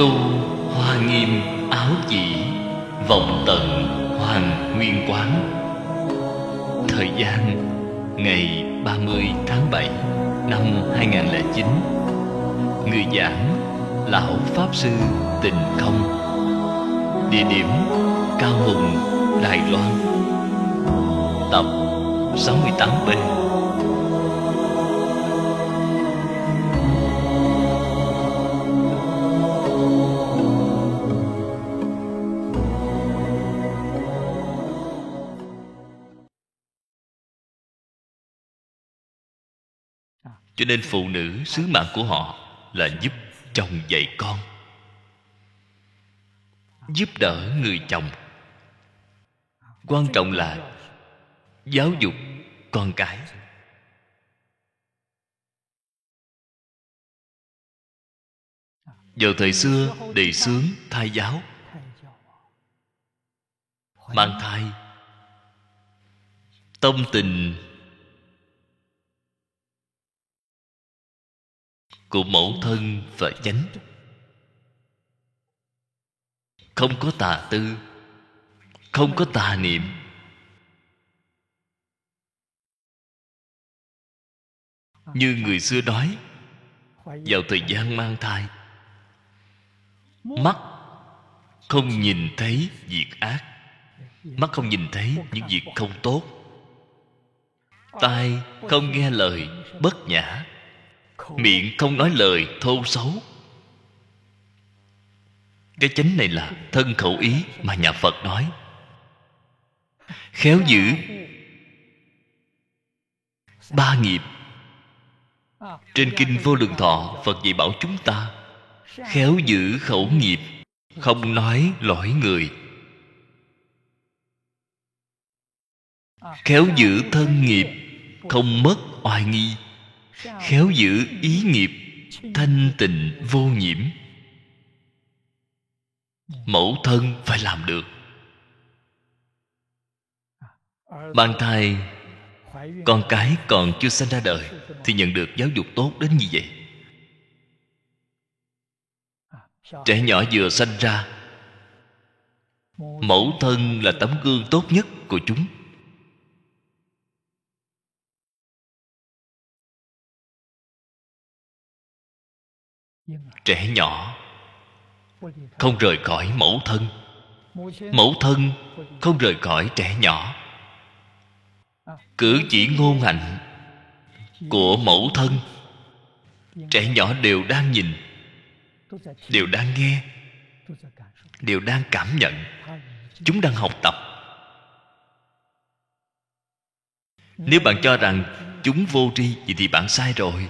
tu hoa nghiêm áo chỉ vọng tận hoàng nguyên quán thời gian ngày 30 tháng 7 năm 2009 người giảng lão pháp sư tình không địa điểm cao hùng đài loan tập 68 b nên phụ nữ sứ mạng của họ là giúp chồng dạy con giúp đỡ người chồng quan trọng là giáo dục con cái vào thời xưa đề sướng thai giáo mang thai tâm tình của mẫu thân và chánh không có tà tư không có tà niệm như người xưa nói vào thời gian mang thai mắt không nhìn thấy việc ác mắt không nhìn thấy những việc không tốt tai không nghe lời bất nhã miệng không nói lời thô xấu cái chánh này là thân khẩu ý mà nhà phật nói khéo giữ ba nghiệp trên kinh vô lượng thọ phật dạy bảo chúng ta khéo giữ khẩu nghiệp không nói lỗi người khéo giữ thân nghiệp không mất oai nghi khéo giữ ý nghiệp thanh tịnh vô nhiễm mẫu thân phải làm được mang thai con cái còn chưa sinh ra đời thì nhận được giáo dục tốt đến như vậy trẻ nhỏ vừa sinh ra mẫu thân là tấm gương tốt nhất của chúng trẻ nhỏ không rời khỏi mẫu thân mẫu thân không rời khỏi trẻ nhỏ cử chỉ ngôn hạnh của mẫu thân trẻ nhỏ đều đang nhìn đều đang nghe đều đang cảm nhận chúng đang học tập nếu bạn cho rằng chúng vô tri vậy thì bạn sai rồi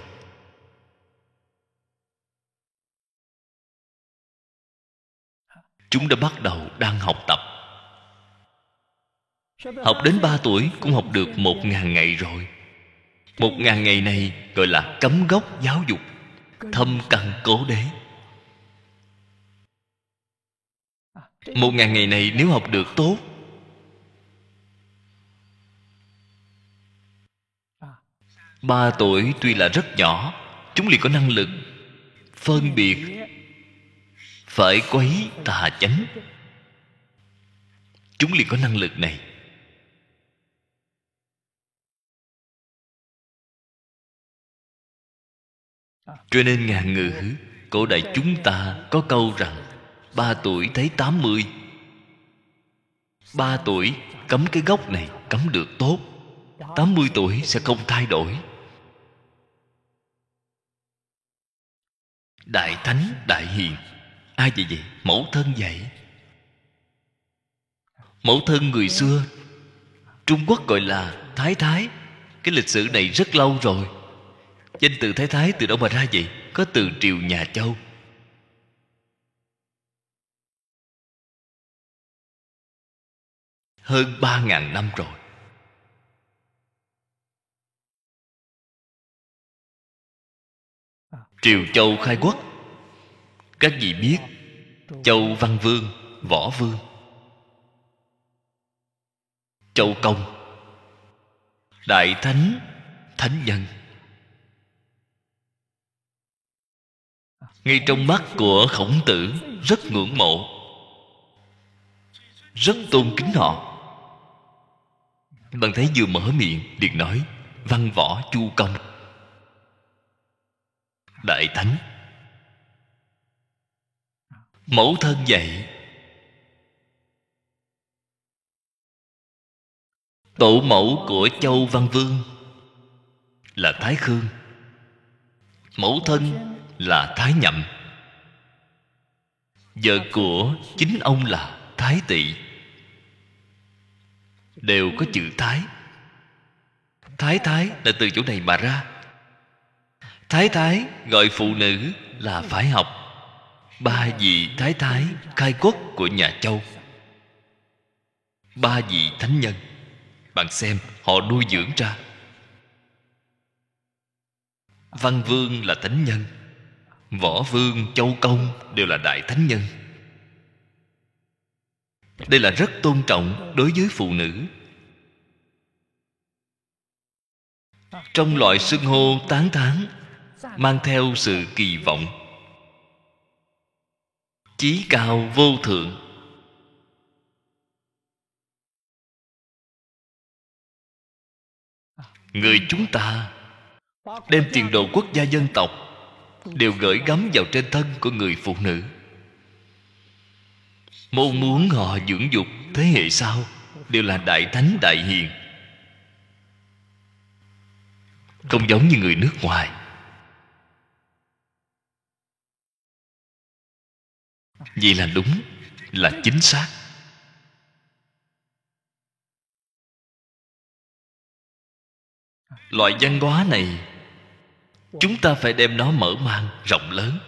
chúng đã bắt đầu đang học tập học đến ba tuổi cũng học được một ngàn ngày rồi một ngàn ngày này gọi là cấm gốc giáo dục thâm căn cố đế một ngàn ngày này nếu học được tốt ba tuổi tuy là rất nhỏ chúng liền có năng lực phân biệt phải quấy tà chánh chúng liền có năng lực này cho nên ngàn ngữ cổ đại chúng ta có câu rằng ba tuổi thấy tám mươi ba tuổi cấm cái gốc này cấm được tốt tám mươi tuổi sẽ không thay đổi đại thánh đại hiền ai vậy vậy mẫu thân vậy mẫu thân người xưa trung quốc gọi là thái thái cái lịch sử này rất lâu rồi danh từ thái thái từ đâu mà ra vậy có từ triều nhà châu hơn ba ngàn năm rồi triều châu khai quốc các vị biết châu văn vương võ vương châu công đại thánh thánh nhân ngay trong mắt của khổng tử rất ngưỡng mộ rất tôn kính họ bạn thấy vừa mở miệng liền nói văn võ chu công đại thánh mẫu thân dạy tổ mẫu của châu văn vương là thái khương mẫu thân là thái nhậm vợ của chính ông là thái tỵ đều có chữ thái thái thái là từ chỗ này mà ra thái thái gọi phụ nữ là phải học ba vị thái thái khai quốc của nhà châu ba vị thánh nhân bạn xem họ nuôi dưỡng ra văn vương là thánh nhân võ vương châu công đều là đại thánh nhân đây là rất tôn trọng đối với phụ nữ trong loại xưng hô tán thán mang theo sự kỳ vọng chí cao vô thượng người chúng ta đem tiền đồ quốc gia dân tộc đều gửi gắm vào trên thân của người phụ nữ mong muốn họ dưỡng dục thế hệ sau đều là đại thánh đại hiền không giống như người nước ngoài vì là đúng là chính xác loại văn hóa này chúng ta phải đem nó mở mang rộng lớn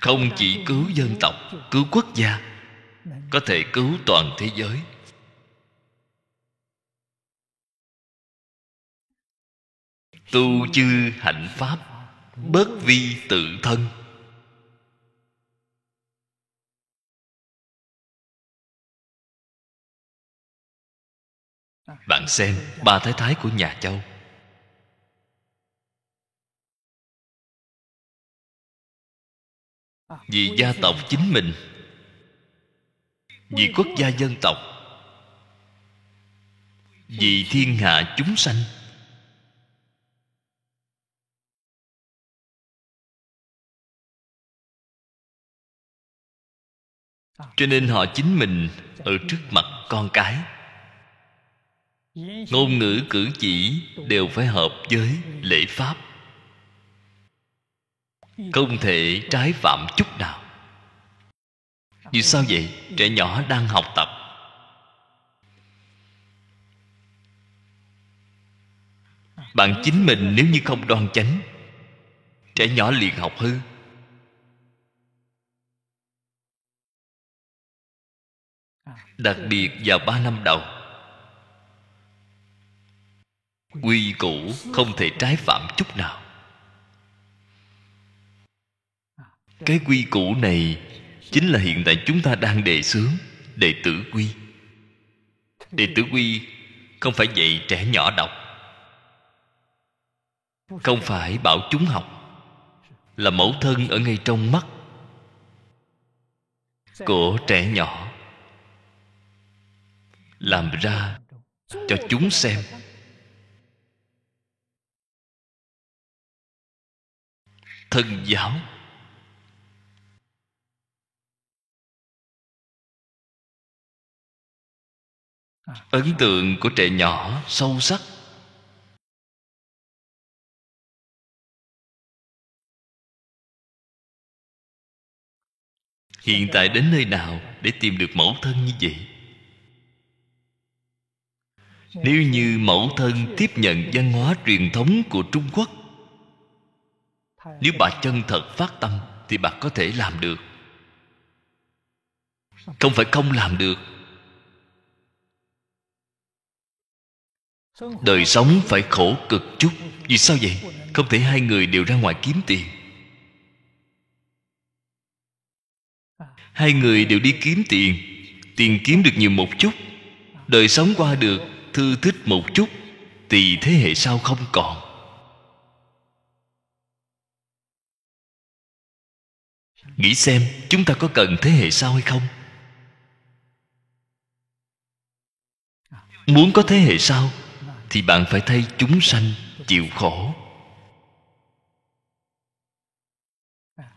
không chỉ cứu dân tộc cứu quốc gia có thể cứu toàn thế giới tu chư hạnh pháp bớt vi tự thân bạn xem ba thái thái của nhà châu vì gia tộc chính mình vì quốc gia dân tộc vì thiên hạ chúng sanh cho nên họ chính mình ở trước mặt con cái ngôn ngữ cử chỉ đều phải hợp với lễ pháp không thể trái phạm chút nào vì sao vậy trẻ nhỏ đang học tập bạn chính mình nếu như không đoan chánh trẻ nhỏ liền học hư đặc biệt vào ba năm đầu quy củ không thể trái phạm chút nào cái quy củ này chính là hiện tại chúng ta đang đề xướng đệ tử quy đệ tử quy không phải dạy trẻ nhỏ đọc không phải bảo chúng học là mẫu thân ở ngay trong mắt của trẻ nhỏ làm ra cho chúng xem thần giáo ấn tượng của trẻ nhỏ sâu sắc hiện tại đến nơi nào để tìm được mẫu thân như vậy nếu như mẫu thân tiếp nhận văn hóa truyền thống của trung quốc nếu bà chân thật phát tâm thì bà có thể làm được không phải không làm được đời sống phải khổ cực chút vì sao vậy không thể hai người đều ra ngoài kiếm tiền à. hai người đều đi kiếm tiền tiền kiếm được nhiều một chút à. đời sống qua được thư thích một chút thì thế hệ sau không còn nghĩ xem chúng ta có cần thế hệ sau hay không muốn có thế hệ sau thì bạn phải thay chúng sanh chịu khổ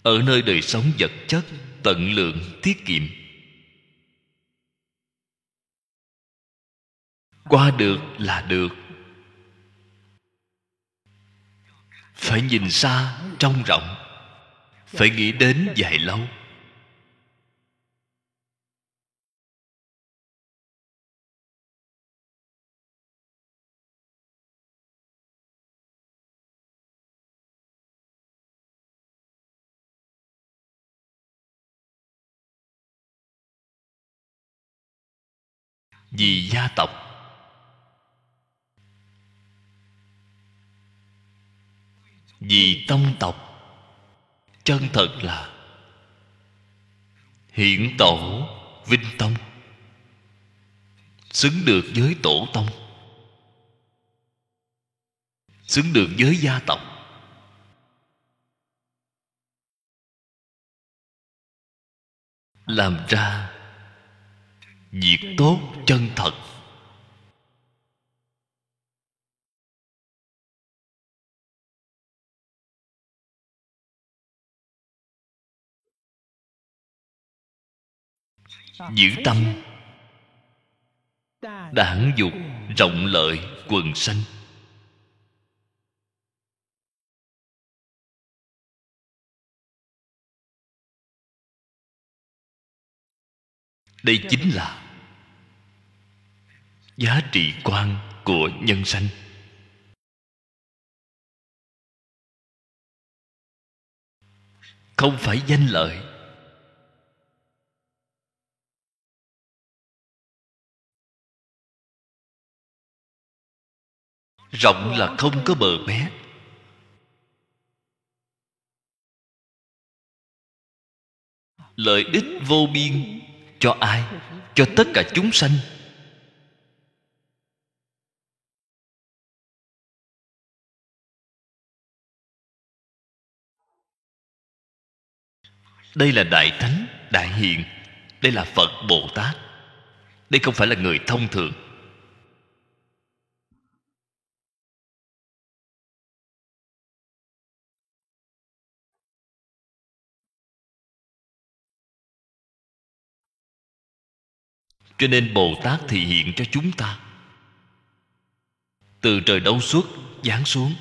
ở nơi đời sống vật chất tận lượng tiết kiệm qua được là được phải nhìn xa trông rộng phải nghĩ đến dài lâu vì gia tộc vì tông tộc chân thật là hiển tổ vinh tông xứng được với tổ tông xứng được với gia tộc làm ra việc tốt chân thật giữ tâm đảng dục rộng lợi quần sanh đây chính là giá trị quan của nhân sanh không phải danh lợi rộng là không có bờ mé lợi ích vô biên cho ai cho tất cả chúng sanh đây là đại thánh đại hiền đây là phật bồ tát đây không phải là người thông thường cho nên bồ tát thị hiện cho chúng ta từ trời đâu xuất giáng xuống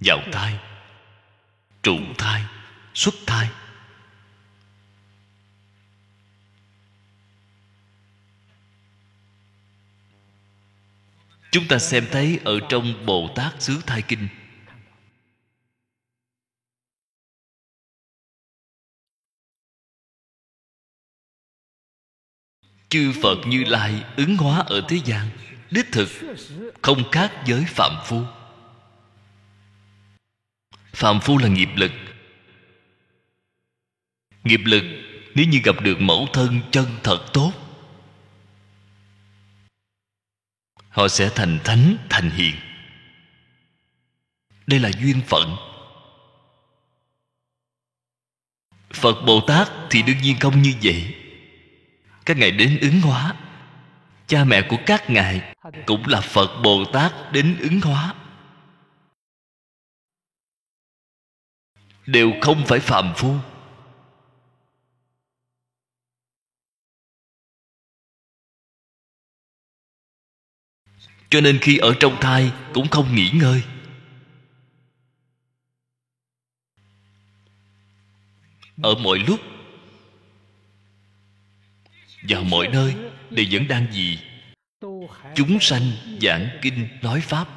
vào thai trụ thai xuất thai chúng ta xem thấy ở trong bồ tát xứ thai kinh chư phật như lai ứng hóa ở thế gian đích thực không khác với phạm phu phạm phu là nghiệp lực nghiệp lực nếu như gặp được mẫu thân chân thật tốt họ sẽ thành thánh thành hiền đây là duyên phận phật bồ tát thì đương nhiên không như vậy các ngài đến ứng hóa cha mẹ của các ngài cũng là phật bồ tát đến ứng hóa đều không phải phàm phu cho nên khi ở trong thai cũng không nghỉ ngơi ở mọi lúc và mọi nơi đều vẫn đang gì chúng sanh giảng kinh nói pháp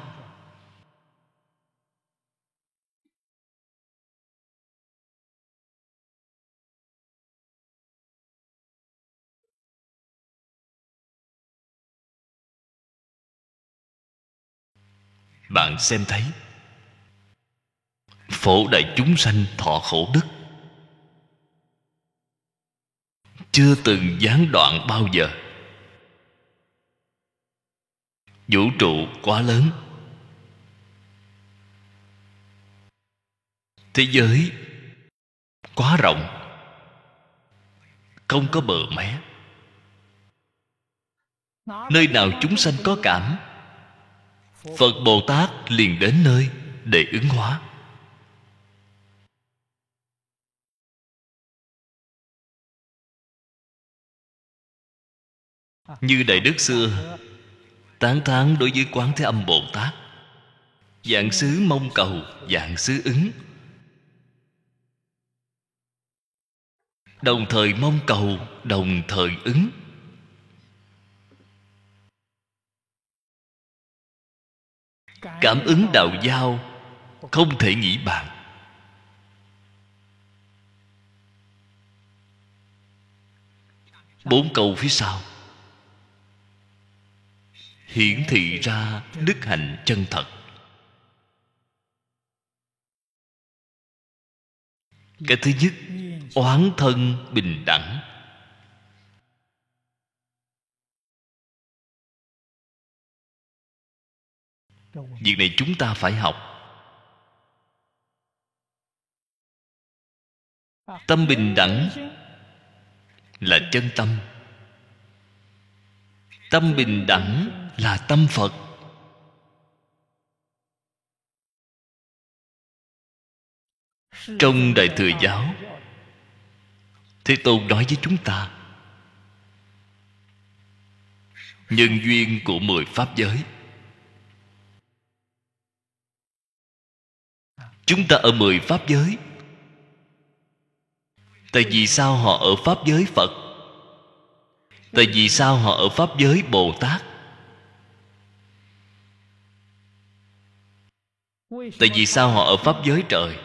bạn xem thấy phổ đại chúng sanh thọ khổ đức chưa từng gián đoạn bao giờ vũ trụ quá lớn thế giới quá rộng không có bờ mé nơi nào chúng sanh có cảm phật bồ tát liền đến nơi để ứng hóa như đại đức xưa tán thán đối với quán thế âm bồ tát dạng sứ mong cầu dạng sứ ứng đồng thời mong cầu đồng thời ứng cảm ứng đạo giao không thể nghĩ bàn bốn câu phía sau hiển thị ra đức hạnh chân thật cái thứ nhất oán thân bình đẳng việc này chúng ta phải học tâm bình đẳng là chân tâm tâm bình đẳng là tâm phật trong đại thừa giáo thế tôn nói với chúng ta nhân duyên của mười pháp giới chúng ta ở mười pháp giới tại vì sao họ ở pháp giới phật tại vì sao họ ở pháp giới bồ tát tại vì sao họ ở pháp giới trời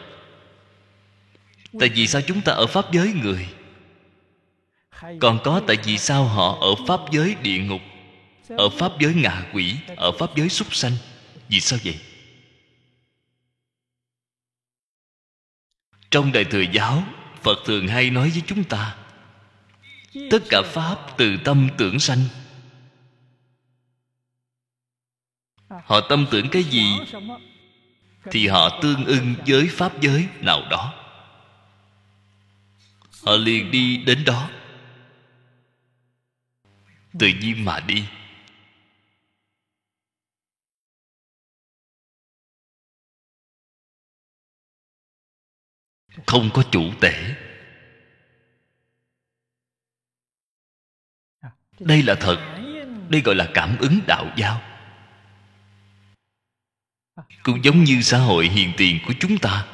tại vì sao chúng ta ở pháp giới người còn có tại vì sao họ ở pháp giới địa ngục ở pháp giới ngạ quỷ ở pháp giới súc sanh vì sao vậy trong đời thừa giáo phật thường hay nói với chúng ta tất cả pháp từ tâm tưởng sanh họ tâm tưởng cái gì thì họ tương ưng với pháp giới nào đó họ liền đi đến đó tự nhiên mà đi không có chủ tể đây là thật đây gọi là cảm ứng đạo giao cũng giống như xã hội hiện tiền của chúng ta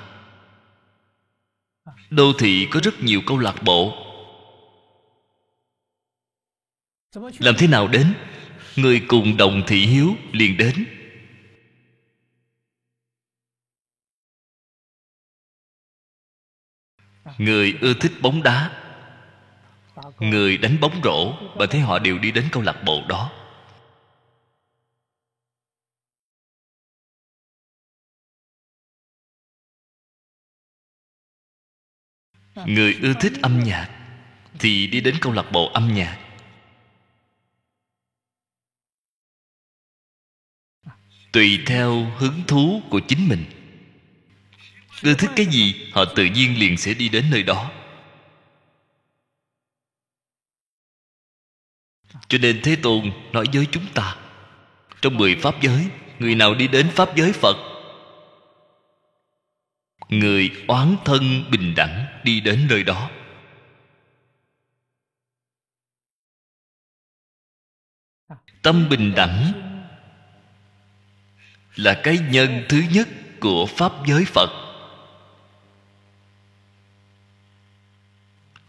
đô thị có rất nhiều câu lạc bộ làm thế nào đến người cùng đồng thị hiếu liền đến người ưa thích bóng đá người đánh bóng rổ bạn thấy họ đều đi đến câu lạc bộ đó người ưa thích âm nhạc thì đi đến câu lạc bộ âm nhạc tùy theo hứng thú của chính mình ưa thích cái gì họ tự nhiên liền sẽ đi đến nơi đó Cho nên Thế Tôn nói với chúng ta Trong mười Pháp giới Người nào đi đến Pháp giới Phật Người oán thân bình đẳng đi đến nơi đó Tâm bình đẳng Là cái nhân thứ nhất của Pháp giới Phật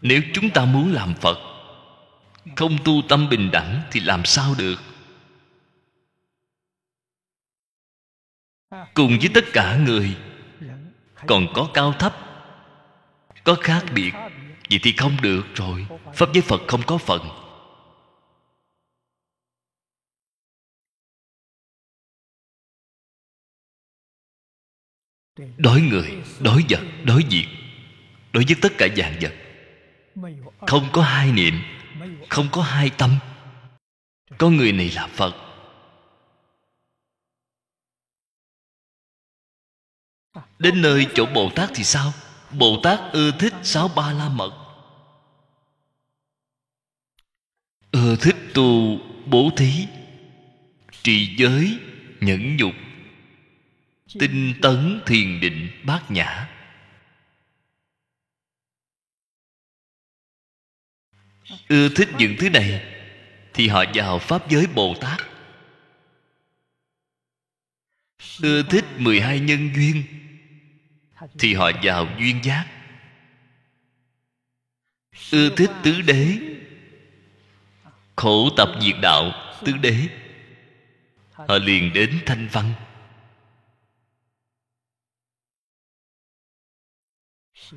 Nếu chúng ta muốn làm Phật không tu tâm bình đẳng thì làm sao được cùng với tất cả người còn có cao thấp có khác biệt vậy thì không được rồi pháp với phật không có phận Đói người đói vật đói việc đối với tất cả dạng vật không có hai niệm không có hai tâm có người này là phật đến nơi chỗ bồ tát thì sao bồ tát ưa thích sáu ba la mật ưa thích tu bố thí trì giới nhẫn nhục, tinh tấn thiền định bát nhã ưa thích những thứ này thì họ vào pháp giới bồ tát ưa thích 12 nhân duyên thì họ vào duyên giác ưa thích tứ đế khổ tập diệt đạo tứ đế họ liền đến thanh văn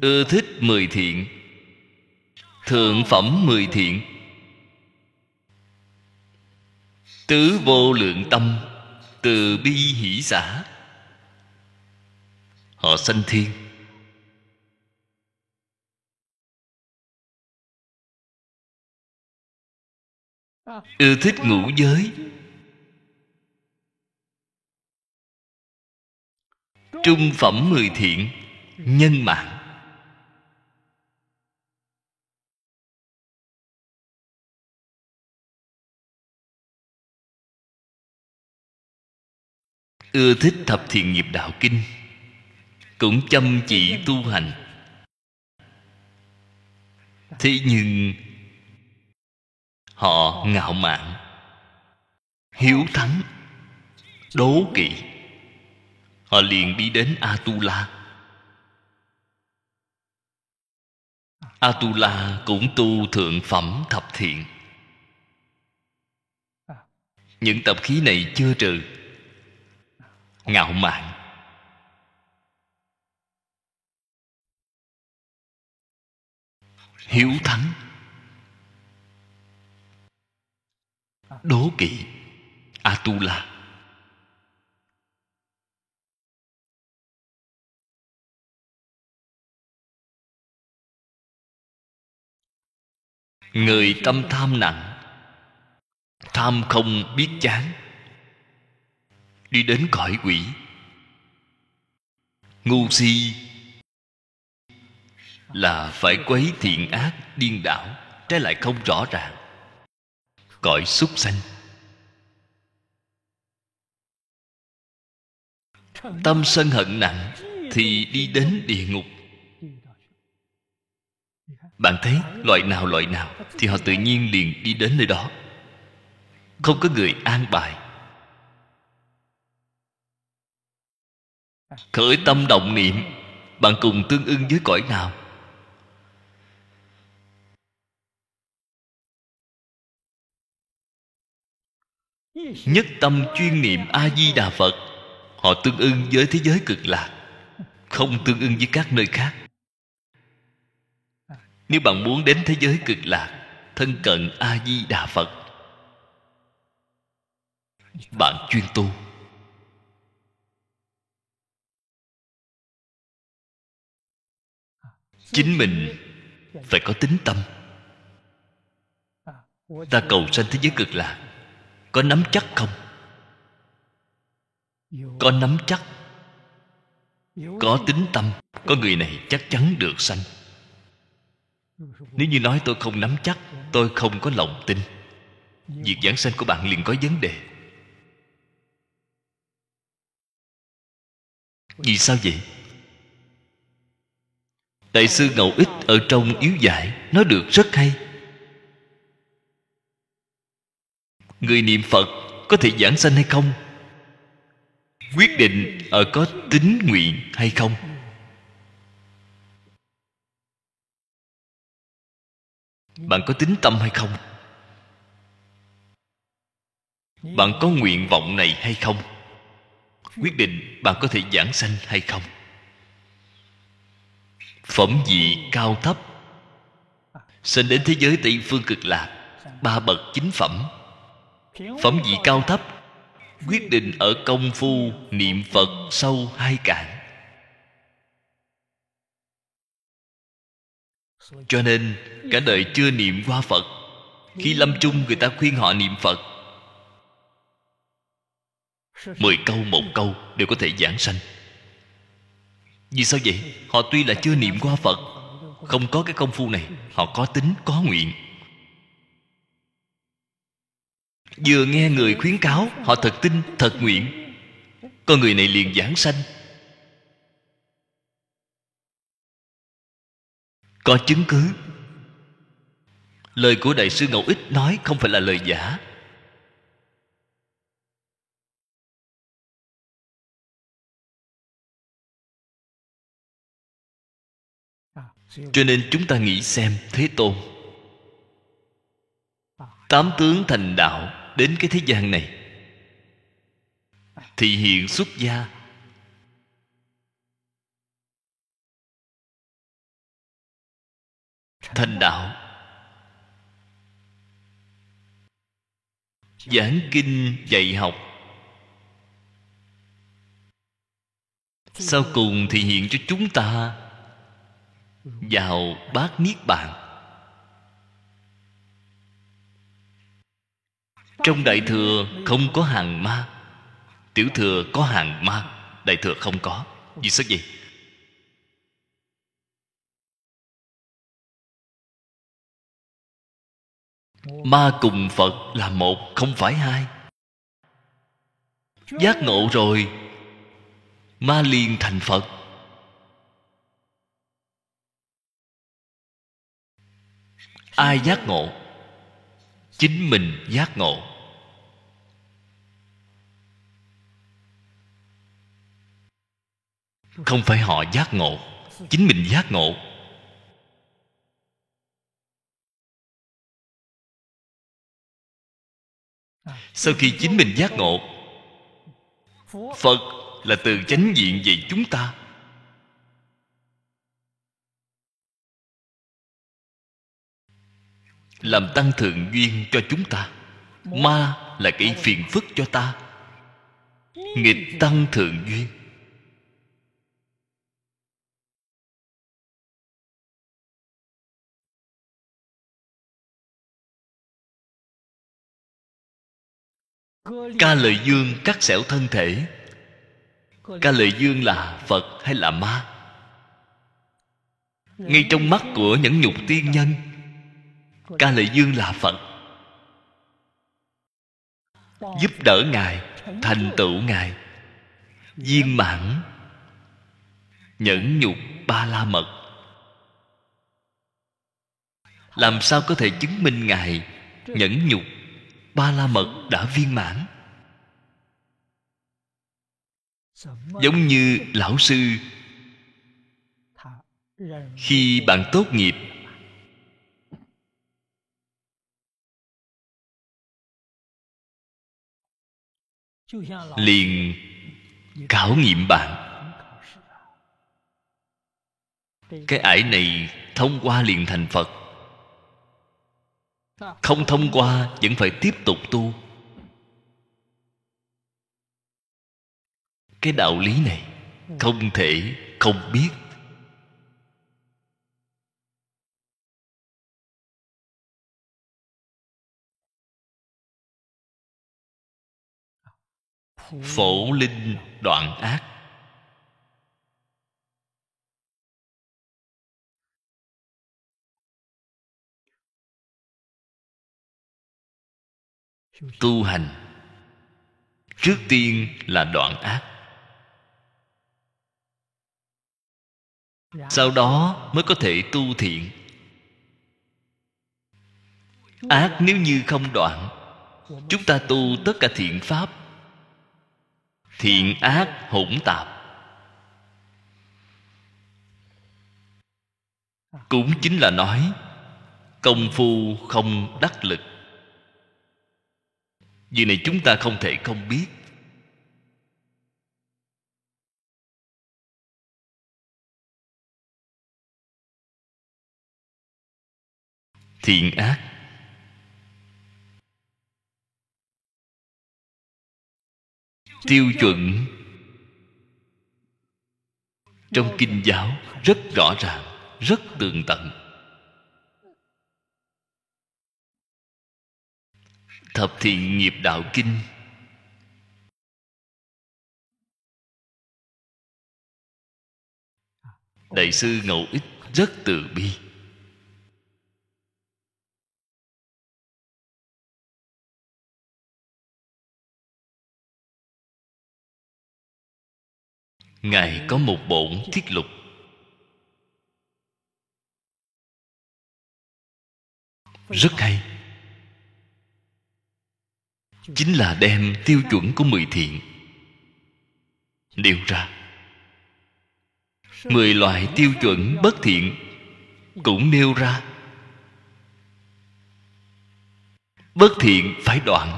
ưa thích mười thiện Thượng phẩm mười thiện Tứ vô lượng tâm Từ bi hỷ xã Họ sanh thiên Ưa thích ngũ giới Trung phẩm mười thiện Nhân mạng ưa thích thập thiện nghiệp đạo kinh cũng chăm chỉ tu hành thế nhưng họ ngạo mạn hiếu thắng đố kỵ họ liền đi đến atula atula cũng tu thượng phẩm thập thiện những tập khí này chưa trừ ngạo mạn hiếu thắng đố kỵ atula người tâm tham nặng tham không biết chán đi đến cõi quỷ ngu si là phải quấy thiện ác điên đảo trái lại không rõ ràng cõi súc sanh tâm sân hận nặng thì đi đến địa ngục bạn thấy loại nào loại nào thì họ tự nhiên liền đi đến nơi đó không có người an bài khởi tâm động niệm bạn cùng tương ưng với cõi nào nhất tâm chuyên niệm a di đà phật họ tương ưng với thế giới cực lạc không tương ưng với các nơi khác nếu bạn muốn đến thế giới cực lạc thân cận a di đà phật bạn chuyên tu chính mình phải có tính tâm ta cầu sanh thế giới cực lạc có nắm chắc không có nắm chắc có tính tâm có người này chắc chắn được sanh nếu như nói tôi không nắm chắc tôi không có lòng tin việc giảng sanh của bạn liền có vấn đề vì sao vậy Đại sư Ngậu Ích ở trong yếu giải nó được rất hay Người niệm Phật có thể giảng sanh hay không? Quyết định ở có tính nguyện hay không? Bạn có tính tâm hay không? Bạn có nguyện vọng này hay không? Quyết định bạn có thể giảng sanh hay không? phẩm vị cao thấp sinh đến thế giới tây phương cực lạc ba bậc chính phẩm phẩm vị cao thấp quyết định ở công phu niệm phật sâu hai cạn cho nên cả đời chưa niệm qua phật khi lâm chung người ta khuyên họ niệm phật mười câu một câu đều có thể giảng sanh vì sao vậy? Họ tuy là chưa niệm qua Phật Không có cái công phu này Họ có tính, có nguyện Vừa nghe người khuyến cáo Họ thật tin, thật nguyện Con người này liền giảng sanh Có chứng cứ Lời của Đại sư Ngẫu Ích nói không phải là lời giả cho nên chúng ta nghĩ xem thế tôn tám tướng thành đạo đến cái thế gian này thì hiện xuất gia thành đạo giảng kinh dạy học sau cùng thì hiện cho chúng ta vào bát niết bàn trong đại thừa không có hàng ma tiểu thừa có hàng ma đại thừa không có vì sao vậy ma cùng phật là một không phải hai giác ngộ rồi ma liền thành phật ai giác ngộ chính mình giác ngộ không phải họ giác ngộ chính mình giác ngộ sau khi chính mình giác ngộ phật là từ chánh diện về chúng ta làm tăng thượng duyên cho chúng ta ma là cái phiền phức cho ta nghịch tăng thượng duyên ca lợi dương cắt xẻo thân thể ca lợi dương là phật hay là ma ngay trong mắt của những nhục tiên nhân ca lợi dương là phật giúp đỡ ngài thành tựu ngài viên mãn nhẫn nhục ba la mật làm sao có thể chứng minh ngài nhẫn nhục ba la mật đã viên mãn giống như lão sư khi bạn tốt nghiệp liền khảo nghiệm bạn cái ải này thông qua liền thành phật không thông qua vẫn phải tiếp tục tu cái đạo lý này không thể không biết phổ linh đoạn ác tu hành trước tiên là đoạn ác sau đó mới có thể tu thiện ác nếu như không đoạn chúng ta tu tất cả thiện pháp thiện ác hỗn tạp cũng chính là nói công phu không đắc lực vì này chúng ta không thể không biết thiện ác tiêu chuẩn trong kinh giáo rất rõ ràng rất tường tận thập thiện nghiệp đạo kinh đại sư ngẫu ích rất từ bi ngài có một bổn thiết lục rất hay chính là đem tiêu chuẩn của mười thiện nêu ra mười loại tiêu chuẩn bất thiện cũng nêu ra bất thiện phải đoạn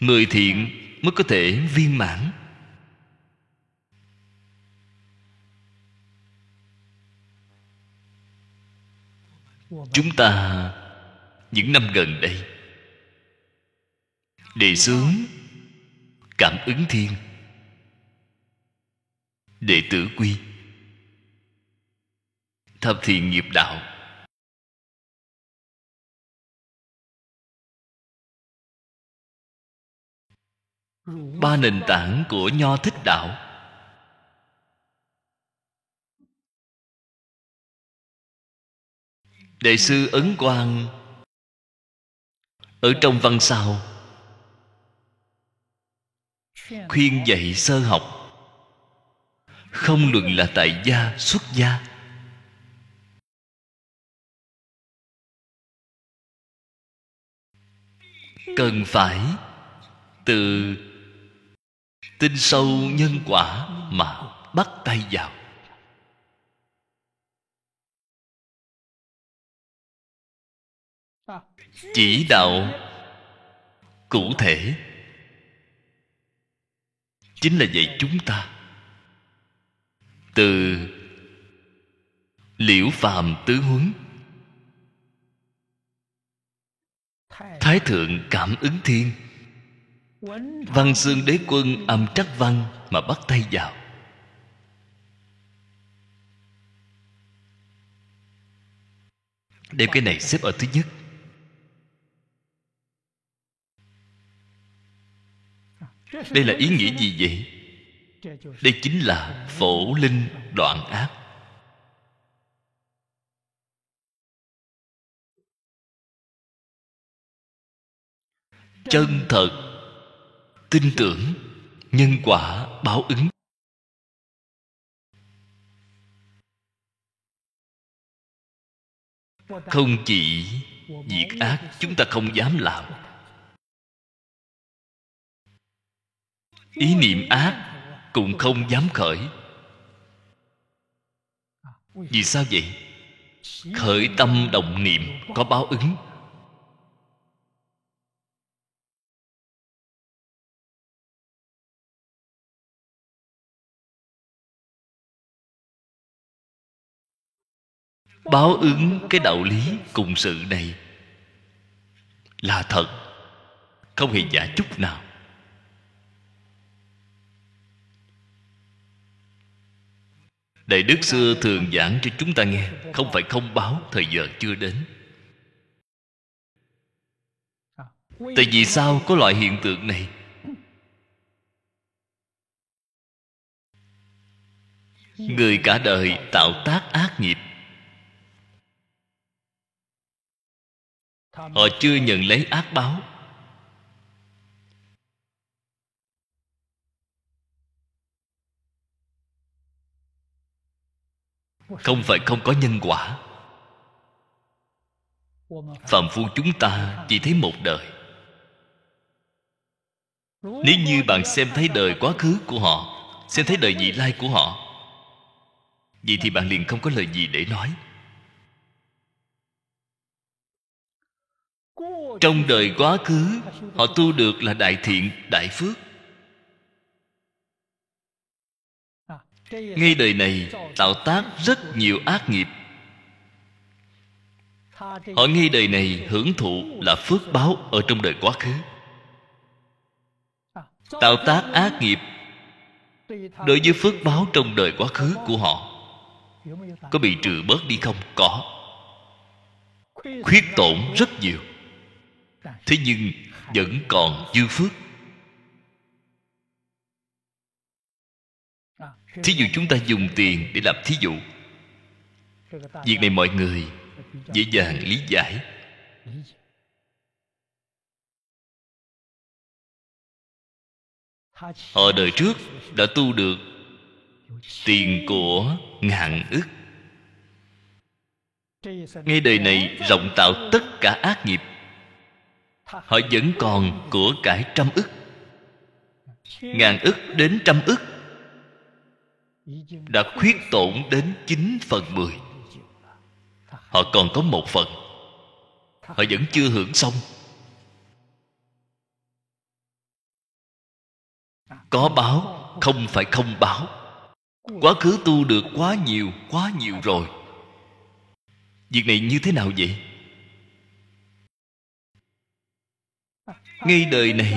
mười thiện mới có thể viên mãn chúng ta những năm gần đây đề xướng cảm ứng thiên đệ tử quy thập thiện nghiệp đạo ba nền tảng của nho thích đạo đại sư ấn quang ở trong văn sao khuyên dạy sơ học không luận là tại gia xuất gia cần phải từ tin sâu nhân quả mà bắt tay vào chỉ đạo cụ thể chính là dạy chúng ta từ liễu phàm tứ huấn thái thượng cảm ứng thiên Văn vâng, xương đế quân âm trắc văn Mà bắt tay vào Đem cái này xếp ở thứ nhất Đây là ý nghĩa gì vậy? Đây chính là phổ linh đoạn ác Chân thật tin tưởng nhân quả báo ứng không chỉ việc ác chúng ta không dám làm ý niệm ác cũng không dám khởi vì sao vậy khởi tâm động niệm có báo ứng báo ứng cái đạo lý cùng sự này là thật không hề giả chút nào đại đức xưa thường giảng cho chúng ta nghe không phải không báo thời giờ chưa đến tại vì sao có loại hiện tượng này người cả đời tạo tác ác nghiệp họ chưa nhận lấy ác báo không phải không có nhân quả phạm phu chúng ta chỉ thấy một đời nếu như bạn xem thấy đời quá khứ của họ xem thấy đời vị lai của họ vậy thì bạn liền không có lời gì để nói trong đời quá khứ họ tu được là đại thiện đại phước ngay đời này tạo tác rất nhiều ác nghiệp họ ngay đời này hưởng thụ là phước báo ở trong đời quá khứ tạo tác ác nghiệp đối với phước báo trong đời quá khứ của họ có bị trừ bớt đi không có khuyết tổn rất nhiều thế nhưng vẫn còn dư phước thí dụ chúng ta dùng tiền để làm thí dụ việc này mọi người dễ dàng lý giải họ đời trước đã tu được tiền của ngàn ức ngay đời này rộng tạo tất cả ác nghiệp họ vẫn còn của cải trăm ức ngàn ức đến trăm ức đã khuyết tổn đến chín phần mười họ còn có một phần họ vẫn chưa hưởng xong có báo không phải không báo quá khứ tu được quá nhiều quá nhiều rồi việc này như thế nào vậy ngay đời này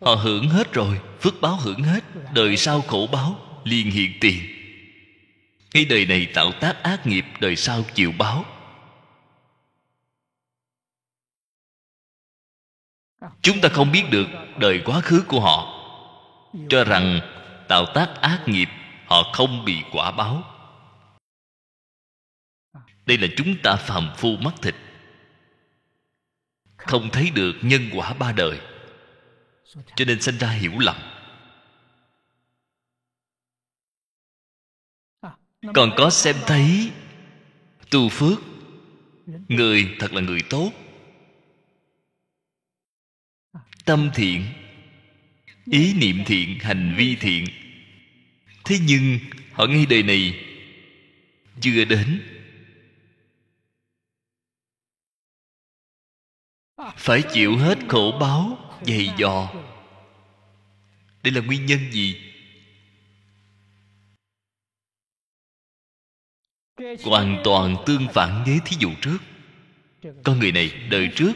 họ hưởng hết rồi phước báo hưởng hết đời sau khổ báo liền hiện tiền ngay đời này tạo tác ác nghiệp đời sau chịu báo chúng ta không biết được đời quá khứ của họ cho rằng tạo tác ác nghiệp họ không bị quả báo đây là chúng ta phàm phu mắc thịt không thấy được nhân quả ba đời cho nên sinh ra hiểu lầm còn có xem thấy tu phước người thật là người tốt tâm thiện ý niệm thiện hành vi thiện thế nhưng họ ngay đời này chưa đến phải chịu hết khổ báo dày dò đây là nguyên nhân gì hoàn toàn tương phản với thí dụ trước con người này đời trước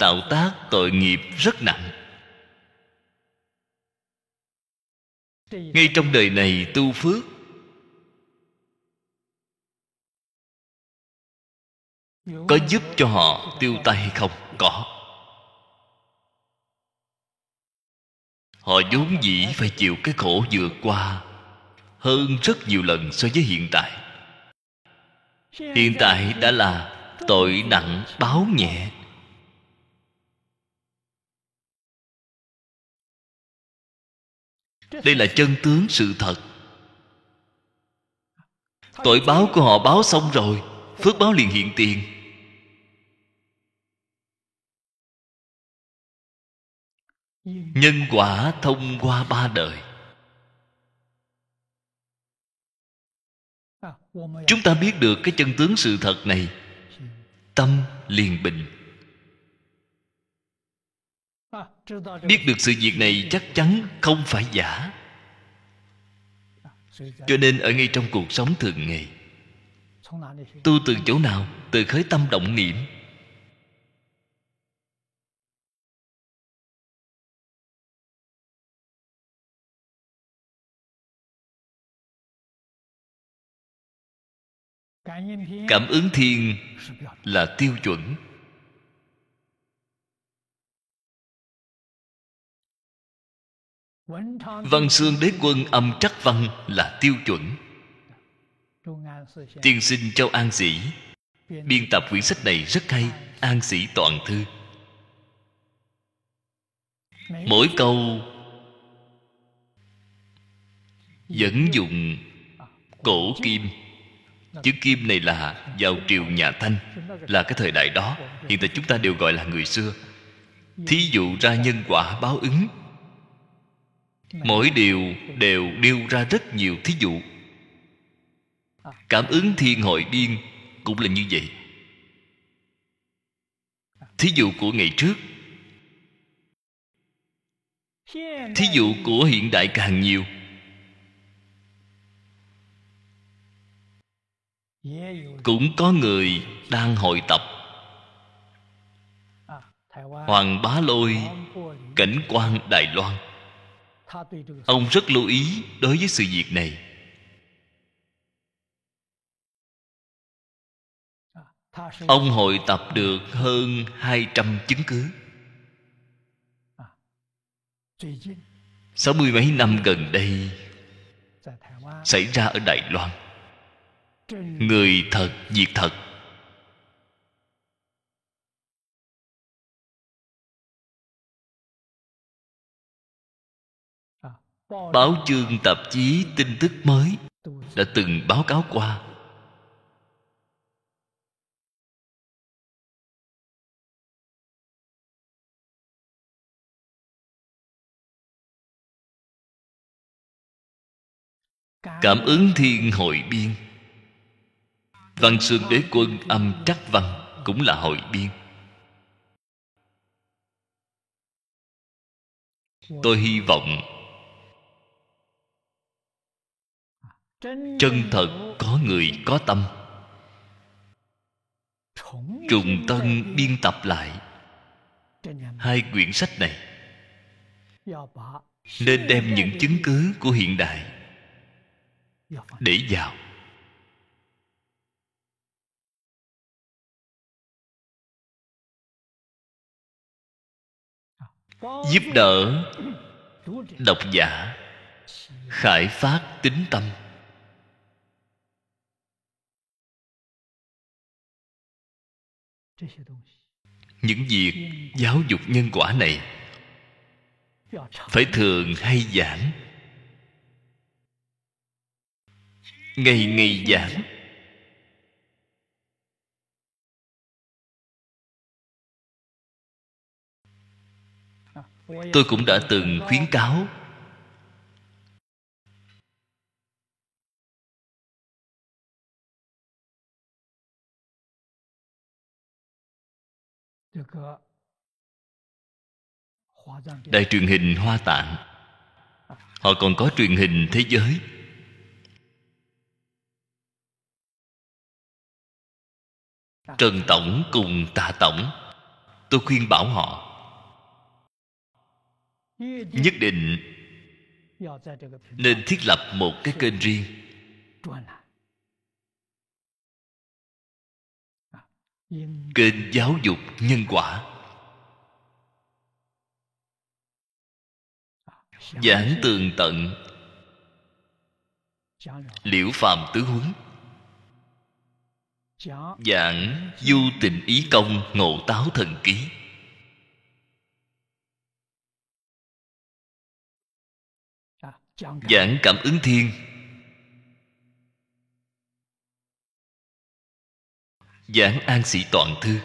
tạo tác tội nghiệp rất nặng ngay trong đời này tu phước có giúp cho họ tiêu tay hay không có họ vốn dĩ phải chịu cái khổ vừa qua hơn rất nhiều lần so với hiện tại hiện tại đã là tội nặng báo nhẹ đây là chân tướng sự thật tội báo của họ báo xong rồi phước báo liền hiện tiền nhân quả thông qua ba đời chúng ta biết được cái chân tướng sự thật này tâm liền bình biết được sự việc này chắc chắn không phải giả cho nên ở ngay trong cuộc sống thường ngày tu từ chỗ nào từ khởi tâm động niệm cảm ứng thiên là tiêu chuẩn văn xương đế quân âm trắc văn là tiêu chuẩn tiên sinh châu an sĩ biên tập quyển sách này rất hay an sĩ toàn thư mỗi câu dẫn dụng à, cổ kim chữ kim này là vào triều nhà thanh là cái thời đại đó hiện tại chúng ta đều gọi là người xưa thí dụ ra nhân quả báo ứng mỗi điều đều đưa ra rất nhiều thí dụ cảm ứng thiên hội điên cũng là như vậy thí dụ của ngày trước thí dụ của hiện đại càng nhiều cũng có người đang hội tập hoàng bá lôi cảnh quan đài loan ông rất lưu ý đối với sự việc này Ông hội tập được hơn 200 chứng cứ Sáu mươi mấy năm gần đây Xảy ra ở Đài Loan Người thật, diệt thật Báo chương tạp chí tin tức mới Đã từng báo cáo qua cảm ứng thiên hội biên văn xương đế quân âm trắc văn cũng là hội biên tôi hy vọng chân thật có người có tâm trùng tân biên tập lại hai quyển sách này nên đem những chứng cứ của hiện đại để vào giúp đỡ độc giả khải phát tính tâm những việc giáo dục nhân quả này phải thường hay giảng ngày ngày giảng tôi cũng đã từng khuyến cáo đài truyền hình hoa tạng họ còn có truyền hình thế giới trần tổng cùng tạ tổng tôi khuyên bảo họ nhất định nên thiết lập một cái kênh riêng kênh giáo dục nhân quả giảng tường tận liễu phàm tứ huấn giảng du tình ý công ngộ táo thần ký à, giảng cảm ứng thiên giảng an sĩ toàn thư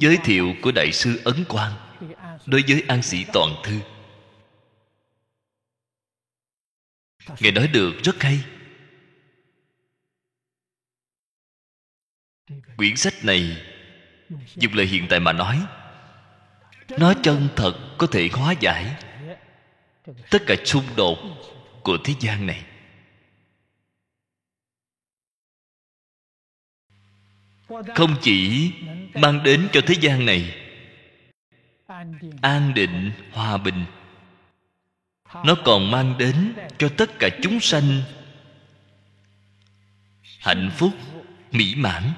giới thiệu của đại sư ấn quang đối với an sĩ toàn thư ngài nói được rất hay quyển sách này dùng lời hiện tại mà nói nó chân thật có thể hóa giải tất cả xung đột của thế gian này không chỉ mang đến cho thế gian này an định hòa bình nó còn mang đến cho tất cả chúng sanh hạnh phúc mỹ mãn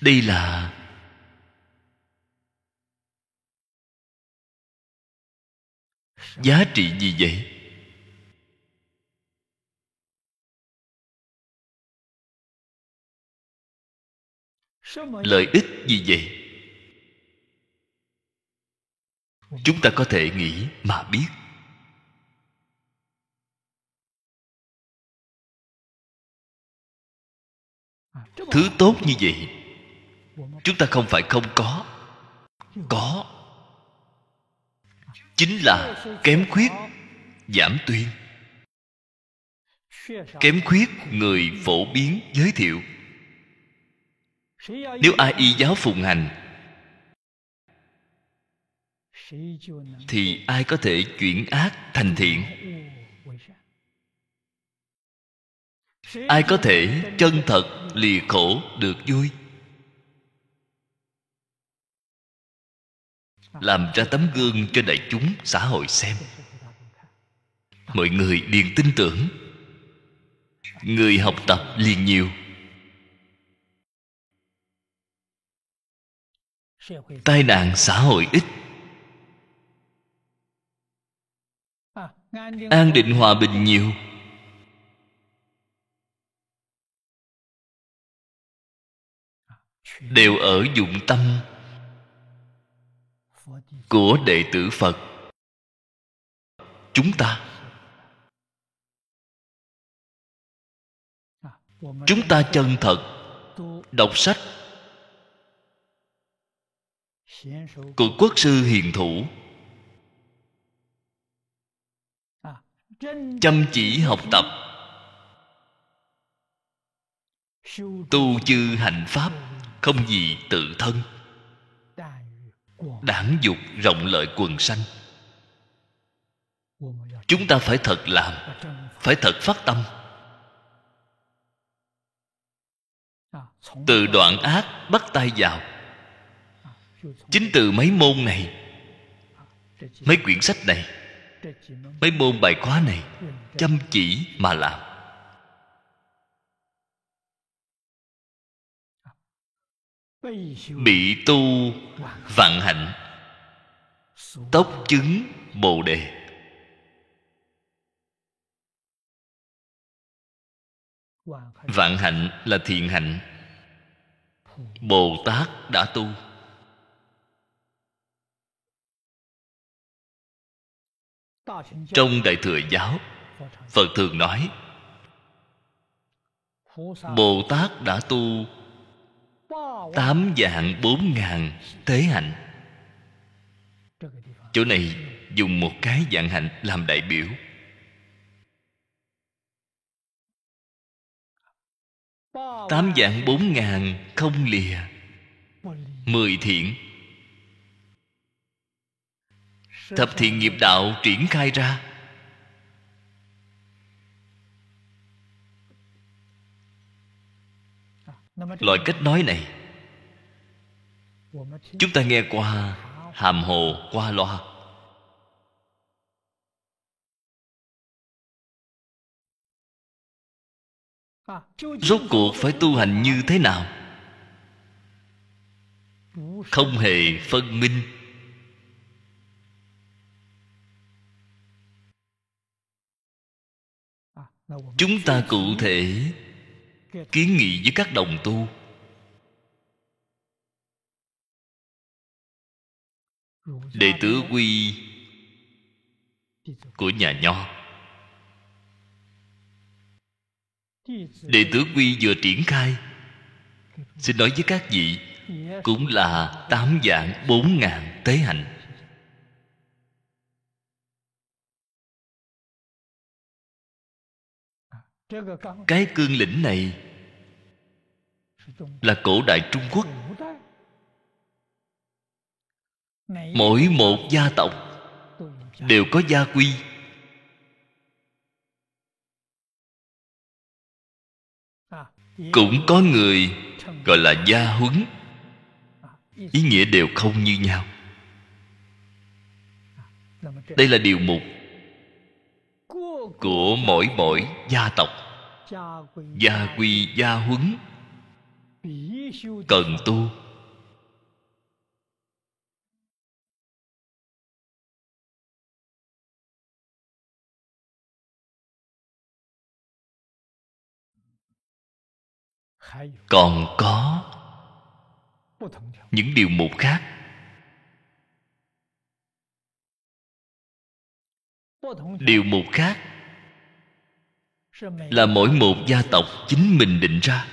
đây là giá trị gì vậy lợi ích gì vậy chúng ta có thể nghĩ mà biết thứ tốt như vậy chúng ta không phải không có có chính là kém khuyết giảm tuyên kém khuyết người phổ biến giới thiệu nếu ai y giáo phụng hành thì ai có thể chuyển ác thành thiện ai có thể chân thật lìa khổ được vui làm ra tấm gương cho đại chúng xã hội xem mọi người liền tin tưởng người học tập liền nhiều tai nạn xã hội ít an định hòa bình nhiều đều ở dụng tâm của đệ tử phật chúng ta chúng ta chân thật đọc sách của quốc sư hiền thủ chăm chỉ học tập tu chư hành pháp không gì tự thân đảng dục rộng lợi quần sanh chúng ta phải thật làm phải thật phát tâm à, từ đoạn ác bắt tay vào à, chính từ mấy môn này à, mấy quyển sách này mấy môn bài khóa này chăm chỉ mà làm bị tu vạn hạnh tốc chứng bồ đề vạn hạnh là thiện hạnh bồ tát đã tu trong đại thừa giáo phật thường nói bồ tát đã tu tám dạng bốn ngàn thế hạnh chỗ này dùng một cái dạng hạnh làm đại biểu tám dạng bốn ngàn không lìa mười thiện thập thiện nghiệp đạo triển khai ra loại cách nói này chúng ta nghe qua hàm hồ qua loa rốt cuộc phải tu hành như thế nào không hề phân minh chúng ta cụ thể kiến nghị với các đồng tu đệ tử quy của nhà nho đệ tử quy vừa triển khai xin nói với các vị cũng là tám dạng bốn ngàn tế hạnh cái cương lĩnh này là cổ đại trung quốc mỗi một gia tộc đều có gia quy cũng có người gọi là gia huấn ý nghĩa đều không như nhau đây là điều mục của mỗi mỗi gia tộc gia quy gia huấn cần tu còn có những điều mục khác điều mục khác là mỗi một gia tộc chính mình định ra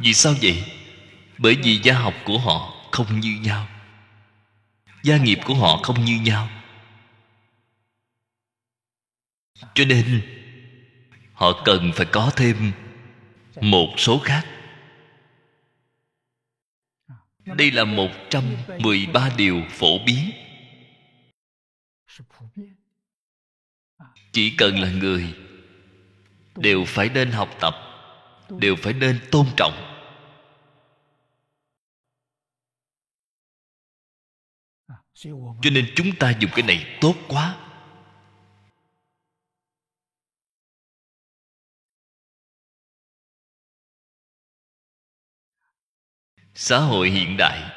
vì sao vậy bởi vì gia học của họ không như nhau gia nghiệp của họ không như nhau cho nên họ cần phải có thêm một số khác đây là một trăm mười ba điều phổ biến À, chỉ cần là người đều phải nên học tập đều phải nên tôn trọng à, cho nên chúng ta dùng cái này tốt quá xã hội hiện đại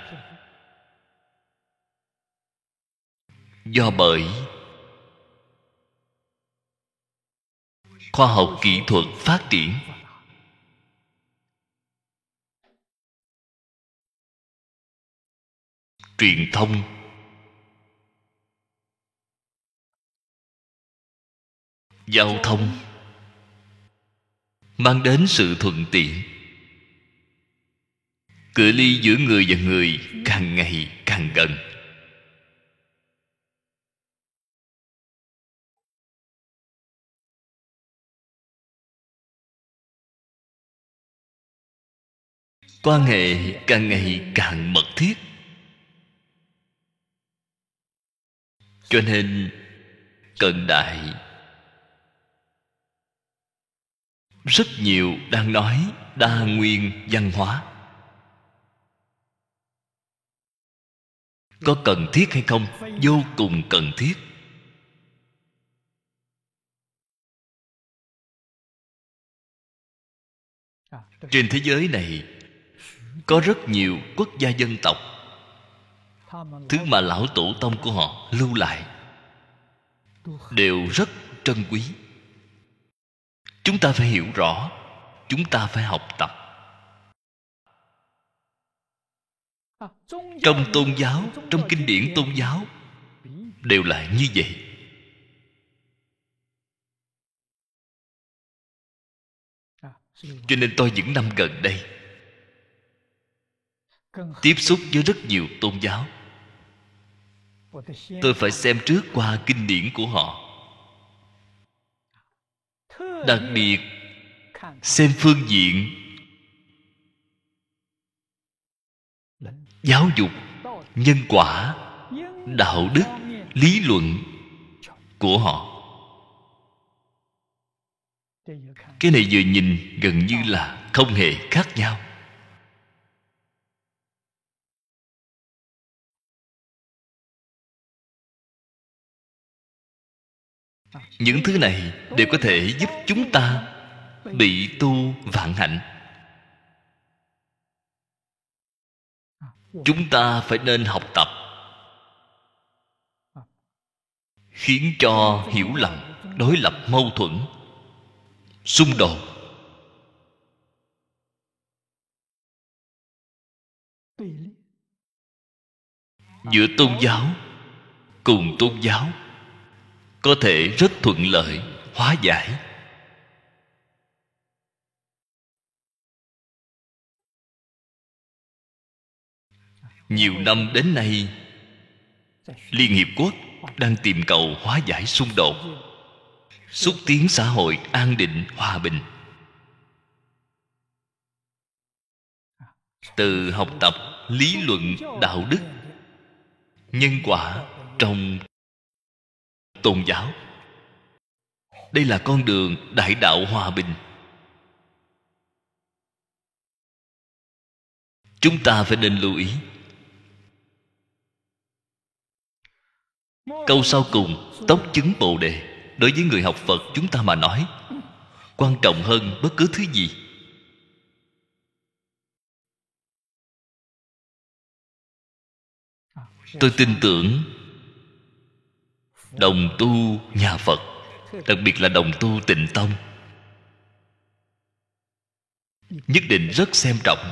do bởi khoa học kỹ thuật phát triển truyền thông giao thông mang đến sự thuận tiện cự ly giữa người và người càng ngày càng gần quan hệ càng ngày càng mật thiết cho nên cần đại rất nhiều đang nói đa nguyên văn hóa có cần thiết hay không vô cùng cần thiết trên thế giới này có rất nhiều quốc gia dân tộc thứ mà lão tổ tông của họ lưu lại đều rất trân quý chúng ta phải hiểu rõ chúng ta phải học tập trong tôn giáo trong kinh điển tôn giáo đều là như vậy cho nên tôi những năm gần đây tiếp xúc với rất nhiều tôn giáo tôi phải xem trước qua kinh điển của họ đặc biệt xem phương diện giáo dục nhân quả đạo đức lý luận của họ cái này vừa nhìn gần như là không hề khác nhau những thứ này đều có thể giúp chúng ta bị tu vạn hạnh chúng ta phải nên học tập khiến cho hiểu lầm đối lập mâu thuẫn xung đột giữa tôn giáo cùng tôn giáo có thể rất thuận lợi hóa giải nhiều năm đến nay liên hiệp quốc đang tìm cầu hóa giải xung đột xúc tiến xã hội an định hòa bình từ học tập lý luận đạo đức nhân quả trong tôn giáo đây là con đường đại đạo hòa bình chúng ta phải nên lưu ý câu sau cùng tốc chứng bồ đề đối với người học phật chúng ta mà nói quan trọng hơn bất cứ thứ gì tôi tin tưởng đồng tu nhà phật đặc biệt là đồng tu tịnh tông nhất định rất xem trọng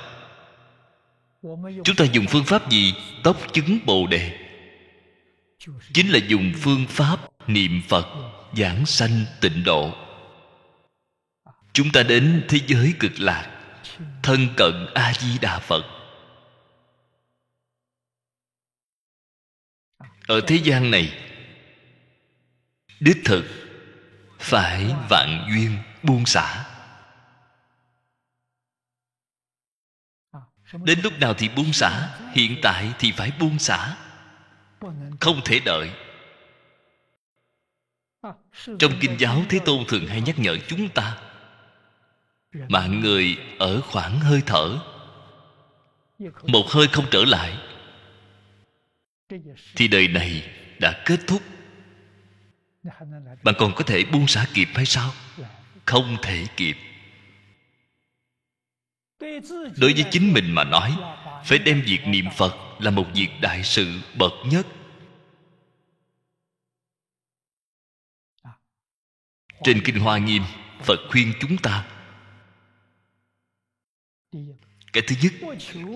chúng ta dùng phương pháp gì tóc chứng bồ đề chính là dùng phương pháp niệm phật giảng sanh tịnh độ chúng ta đến thế giới cực lạc thân cận a di đà phật ở thế gian này đích thực phải vạn duyên buông xả đến lúc nào thì buông xả hiện tại thì phải buông xả không thể đợi trong kinh giáo thế tôn thường hay nhắc nhở chúng ta mạng người ở khoảng hơi thở một hơi không trở lại thì đời này đã kết thúc bạn còn có thể buông xả kịp hay sao không thể kịp đối với chính mình mà nói phải đem việc niệm phật là một việc đại sự bậc nhất trên kinh hoa nghiêm phật khuyên chúng ta cái thứ nhất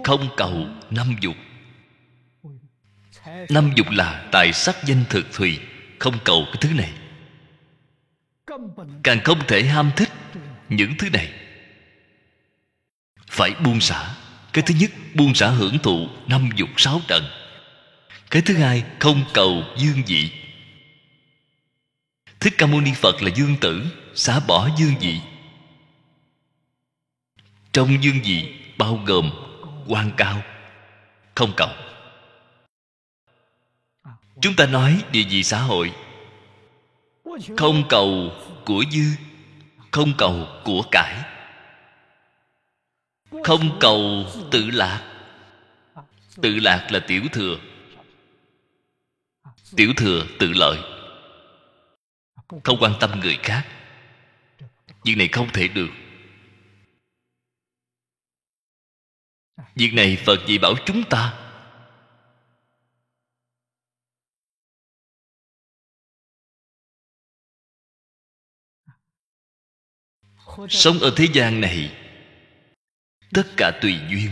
không cầu năm dục năm dục là tài sắc danh thực thùy không cầu cái thứ này càng không thể ham thích những thứ này phải buông xả cái thứ nhất buông xả hưởng thụ năm dục sáu trần cái thứ hai không cầu dương vị thích ca mâu ni phật là dương tử xả bỏ dương vị trong dương vị bao gồm quan cao không cầu chúng ta nói địa vị xã hội không cầu của dư không cầu của cải không cầu tự lạc tự lạc là tiểu thừa tiểu thừa tự lợi không quan tâm người khác việc này không thể được việc này phật gì bảo chúng ta sống ở thế gian này tất cả tùy duyên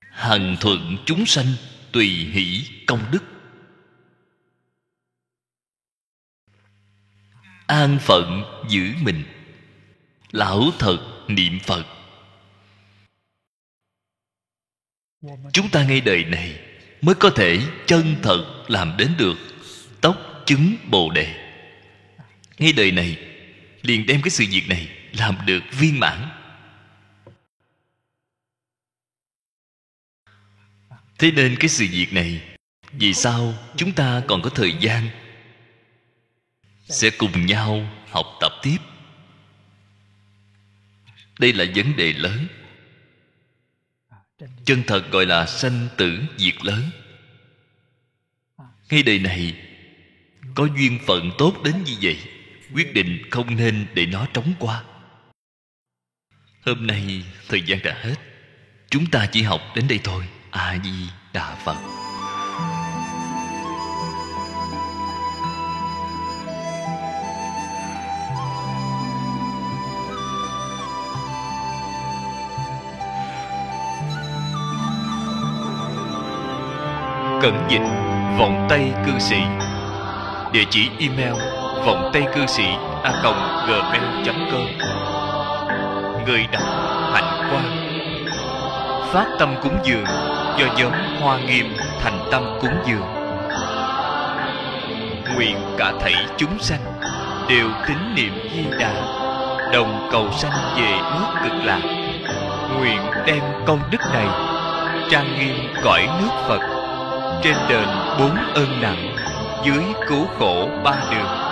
hằng thuận chúng sanh tùy hỷ công đức an phận giữ mình lão thật niệm phật chúng ta ngay đời này mới có thể chân thật làm đến được tóc chứng bồ đề ngay đời này liền đem cái sự việc này làm được viên mãn thế nên cái sự việc này vì sao chúng ta còn có thời gian sẽ cùng nhau học tập tiếp đây là vấn đề lớn chân thật gọi là sanh tử diệt lớn ngay đời này có duyên phận tốt đến như vậy quyết định không nên để nó trống qua hôm nay thời gian đã hết chúng ta chỉ học đến đây thôi a di đà phật cẩn dịch vòng tay cư sĩ địa chỉ email vọng tây cư sĩ a còng gmail com người đọc hạnh quan phát tâm cúng dường do nhóm hoa nghiêm thành tâm cúng dường nguyện cả thảy chúng sanh đều tín niệm di đà đồng cầu sanh về nước cực lạc nguyện đem công đức này trang nghiêm cõi nước phật trên đền bốn ơn nặng dưới cứu khổ ba đường